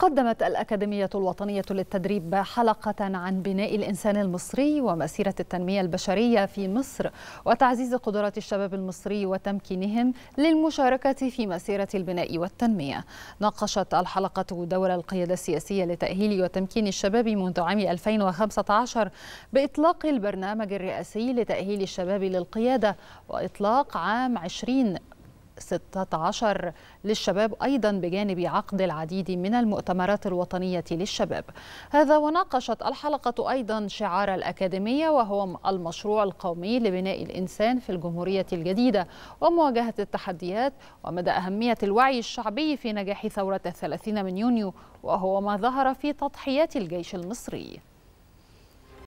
قدمت الأكاديمية الوطنية للتدريب حلقة عن بناء الإنسان المصري ومسيرة التنمية البشرية في مصر وتعزيز قدرات الشباب المصري وتمكينهم للمشاركة في مسيرة البناء والتنمية ناقشت الحلقة دور القيادة السياسية لتأهيل وتمكين الشباب منذ عام 2015 بإطلاق البرنامج الرئاسي لتأهيل الشباب للقيادة وإطلاق عام 20 16 للشباب أيضا بجانب عقد العديد من المؤتمرات الوطنية للشباب هذا وناقشت الحلقة أيضا شعار الأكاديمية وهو المشروع القومي لبناء الإنسان في الجمهورية الجديدة ومواجهة التحديات ومدى أهمية الوعي الشعبي في نجاح ثورة 30 من يونيو وهو ما ظهر في تضحيات الجيش المصري